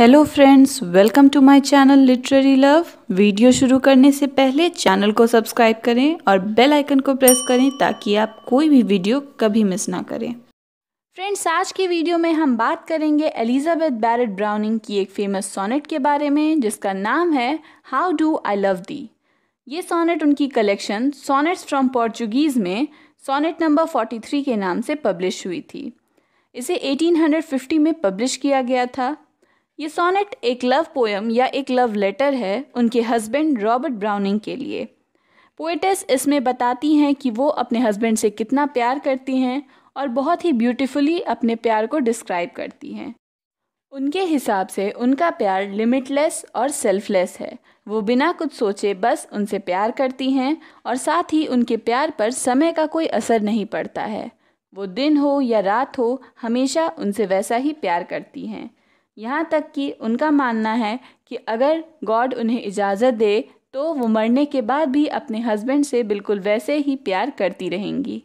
hello friends welcome to my channel literary love video शुरू करने से पहले चैनल को सब्सक्राइब करें और बेल आइकन को प्रेस करें ताकि आप कोई भी वीडियो कभी मिस ना करें फ्रेंड्स आज की वीडियो में हम बात करेंगे एलिजाबेथ बैरेट ब्राउनिंग की एक फेमस सोनेट के बारे में जिसका नाम है how do I love thee ये सोनेट उनकी कलेक्शन सोनेट्स फ्रॉम पोर्चुगीज़ में सोनेट नंबर फोर्टी के नाम से पब्लिश हुई थी इसे 1850 में पब्लिश किया गया था ये सोनेट एक लव पोएम या एक लव लेटर है उनके हस्बैंड रॉबर्ट ब्राउनिंग के लिए पोएटस इसमें बताती हैं कि वो अपने हस्बैंड से कितना प्यार करती हैं और बहुत ही ब्यूटीफुली अपने प्यार को डिस्क्राइब करती हैं उनके हिसाब से उनका प्यार लिमिटलेस और सेल्फलेस है वो बिना कुछ सोचे बस उनसे प्यार करती हैं और साथ ही उनके प्यार पर समय का कोई असर नहीं पड़ता है वो दिन हो या रात हो हमेशा उनसे वैसा ही प्यार करती हैं यहाँ तक कि उनका मानना है कि अगर गॉड उन्हें इजाज़त दे तो वो मरने के बाद भी अपने हस्बैंड से बिल्कुल वैसे ही प्यार करती रहेंगी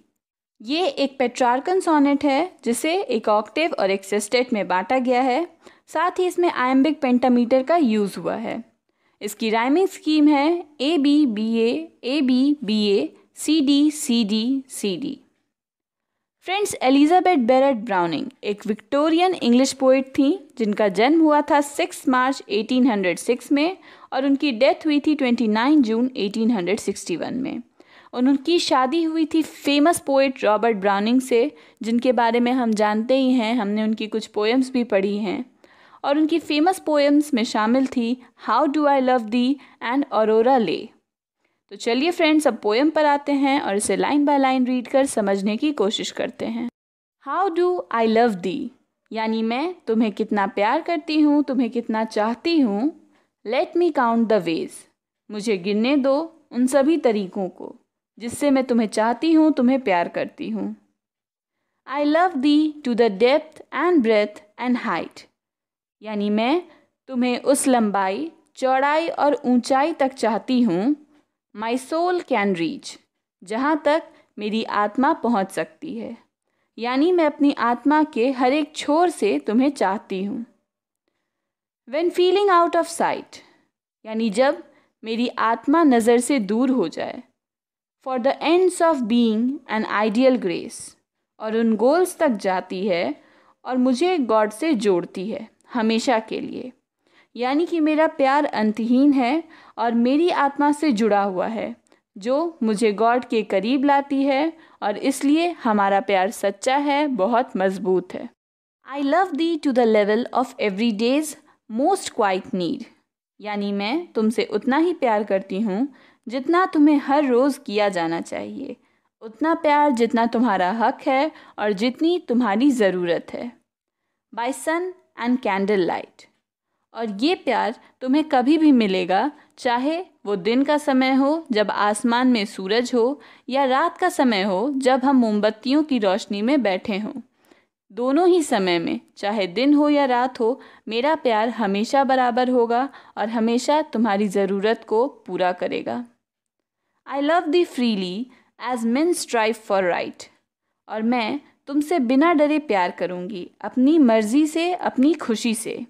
ये एक पेट्रार्कन सोनेट है जिसे एक ऑक्टेव और एक सिस्टेट में बांटा गया है साथ ही इसमें आयम्बिक पेंटामीटर का यूज़ हुआ है इसकी राइमिंग स्कीम है A B B A A B B A C D C D C D friends Elizabeth Barrett Browning एक विक्टोरियन इंग्लिश पोइट थी जिनका जन्म हुआ था 6 मार्च 1806 में और उनकी डेथ हुई थी 29 जून 1861 में और उनकी शादी हुई थी फेमस पोइट रॉबर्ट ब्राउनिंग से जिनके बारे में हम जानते ही हैं हमने उनकी कुछ पोएम्स भी पढ़ी हैं और उनकी फेमस पोएम्स में शामिल थी how do I love thee and Aurora Leigh तो चलिए फ्रेंड्स अब पोएम पर आते हैं और इसे लाइन बाय लाइन रीड कर समझने की कोशिश करते हैं how do I love thee यानी मैं तुम्हें कितना प्यार करती हूँ तुम्हें कितना चाहती हूँ let me count the ways मुझे गिनने दो उन सभी तरीक़ों को जिससे मैं तुम्हें चाहती हूँ तुम्हें प्यार करती हूँ I love thee to the depth and breadth and height यानी मैं तुम्हें उस लंबाई चौड़ाई और ऊंचाई तक चाहती हूँ माई सोल कैन रीच जहाँ तक मेरी आत्मा पहुँच सकती है यानी मैं अपनी आत्मा के हर एक छोर से तुम्हें चाहती हूँ when feeling out of sight यानी जब मेरी आत्मा नज़र से दूर हो जाए for the ends of being and ideal grace और उन गोल्स तक जाती है और मुझे गॉड से जोड़ती है हमेशा के लिए यानी कि मेरा प्यार अंतहीन है और मेरी आत्मा से जुड़ा हुआ है जो मुझे गॉड के करीब लाती है और इसलिए हमारा प्यार सच्चा है बहुत मजबूत है I love thee to the level of every day's most quiet need यानी मैं तुमसे उतना ही प्यार करती हूँ जितना तुम्हें हर रोज़ किया जाना चाहिए उतना प्यार जितना तुम्हारा हक है और जितनी तुम्हारी ज़रूरत है by sun and candle light और ये प्यार तुम्हें कभी भी मिलेगा चाहे वो दिन का समय हो जब आसमान में सूरज हो या रात का समय हो जब हम मोमबत्तियों की रोशनी में बैठे हों दोनों ही समय में चाहे दिन हो या रात हो मेरा प्यार हमेशा बराबर होगा और हमेशा तुम्हारी ज़रूरत को पूरा करेगा I love thee freely as men strive for right और मैं तुमसे बिना डरे प्यार करूँगी अपनी मर्जी से अपनी खुशी से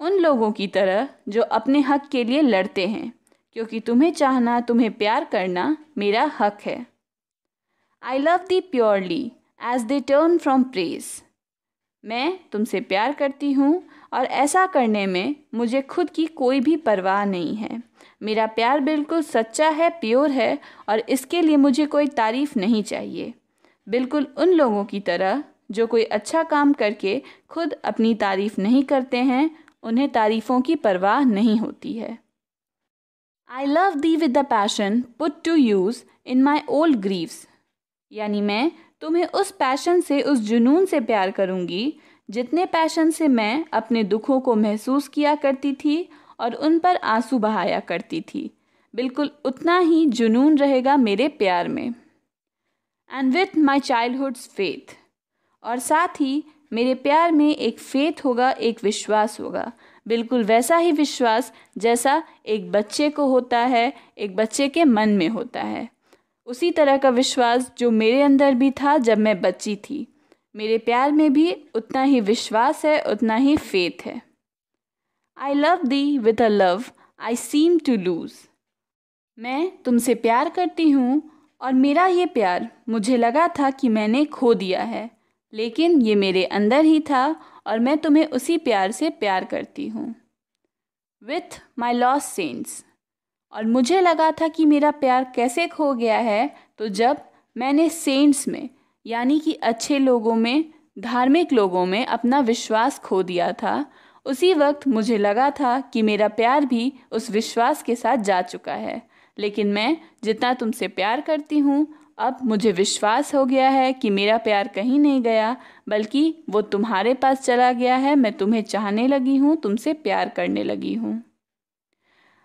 उन लोगों की तरह जो अपने हक के लिए लड़ते हैं क्योंकि तुम्हें चाहना तुम्हें प्यार करना मेरा हक है I love thee purely as they turn from praise मैं तुमसे प्यार करती हूँ और ऐसा करने में मुझे खुद की कोई भी परवाह नहीं है मेरा प्यार बिल्कुल सच्चा है प्योर है और इसके लिए मुझे कोई तारीफ़ नहीं चाहिए बिल्कुल उन लोगों की तरह जो कोई अच्छा काम करके खुद अपनी तारीफ़ नहीं करते हैं उन्हें तारीफ़ों की परवाह नहीं होती है I love thee with the passion put to use in my old griefs यानी मैं तुम्हें उस पैशन से उस जुनून से प्यार करूँगी जितने पैशन से मैं अपने दुखों को महसूस किया करती थी और उन पर आंसू बहाया करती थी बिल्कुल उतना ही जुनून रहेगा मेरे प्यार में and with my childhood's faith और साथ ही मेरे प्यार में एक फेथ होगा एक विश्वास होगा बिल्कुल वैसा ही विश्वास जैसा एक बच्चे को होता है एक बच्चे के मन में होता है उसी तरह का विश्वास जो मेरे अंदर भी था जब मैं बच्ची थी मेरे प्यार में भी उतना ही विश्वास है उतना ही फेथ है I love thee with a love I seem to lose मैं तुमसे प्यार करती हूँ और मेरा ये प्यार मुझे लगा था कि मैंने खो दिया है लेकिन ये मेरे अंदर ही था और मैं तुम्हें उसी प्यार से प्यार करती हूँ विथ माई लॉस सेंस और मुझे लगा था कि मेरा प्यार कैसे खो गया है तो जब मैंने सेंट्स में यानी कि अच्छे लोगों में धार्मिक लोगों में अपना विश्वास खो दिया था उसी वक्त मुझे लगा था कि मेरा प्यार भी उस विश्वास के साथ जा चुका है लेकिन मैं जितना तुमसे प्यार करती हूँ अब मुझे विश्वास हो गया है कि मेरा प्यार कहीं नहीं गया बल्कि वो तुम्हारे पास चला गया है मैं तुम्हें चाहने लगी हूँ तुमसे प्यार करने लगी हूँ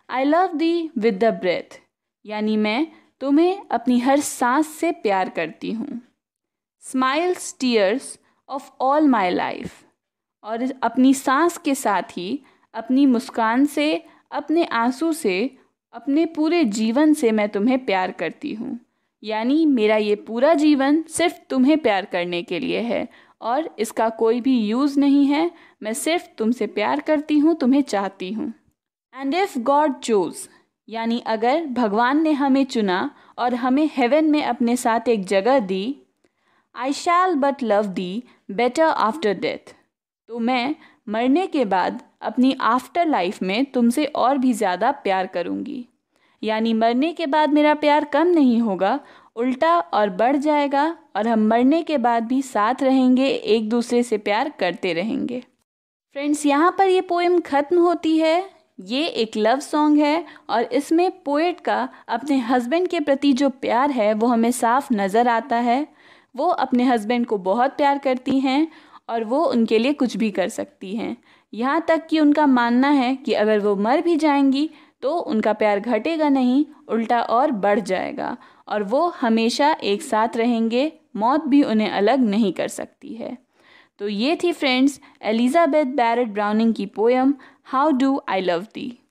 I love thee with the breath यानी मैं तुम्हें अपनी हर सांस से प्यार करती हूँ smiles tears of all my life और अपनी सांस के साथ ही अपनी मुस्कान से अपने आंसू से अपने पूरे जीवन से मैं तुम्हें प्यार करती हूँ यानी मेरा ये पूरा जीवन सिर्फ तुम्हें प्यार करने के लिए है और इसका कोई भी यूज़ नहीं है मैं सिर्फ तुमसे प्यार करती हूँ तुम्हें चाहती हूँ एंड इफ़ गॉड चूज़ यानी अगर भगवान ने हमें चुना और हमें हेवन में अपने साथ एक जगह दी I shall but love thee better after death तो मैं मरने के बाद अपनी आफ्टर लाइफ में तुमसे और भी ज़्यादा प्यार करूँगी यानी मरने के बाद मेरा प्यार कम नहीं होगा उल्टा और बढ़ जाएगा और हम मरने के बाद भी साथ रहेंगे एक दूसरे से प्यार करते रहेंगे फ्रेंड्स यहाँ पर ये पोएम ख़त्म होती है ये एक लव सॉन्ग है और इसमें पोएट का अपने हस्बैंड के प्रति जो प्यार है वो हमें साफ नज़र आता है वो अपने हस्बैंड को बहुत प्यार करती हैं और वो उनके लिए कुछ भी कर सकती हैं यहाँ तक कि उनका मानना है कि अगर वो मर भी जाएंगी तो उनका प्यार घटेगा नहीं उल्टा और बढ़ जाएगा और वो हमेशा एक साथ रहेंगे मौत भी उन्हें अलग नहीं कर सकती है तो ये थी फ्रेंड्स एलिजाबेथ बैरट ब्राउनिंग की poem how do I love the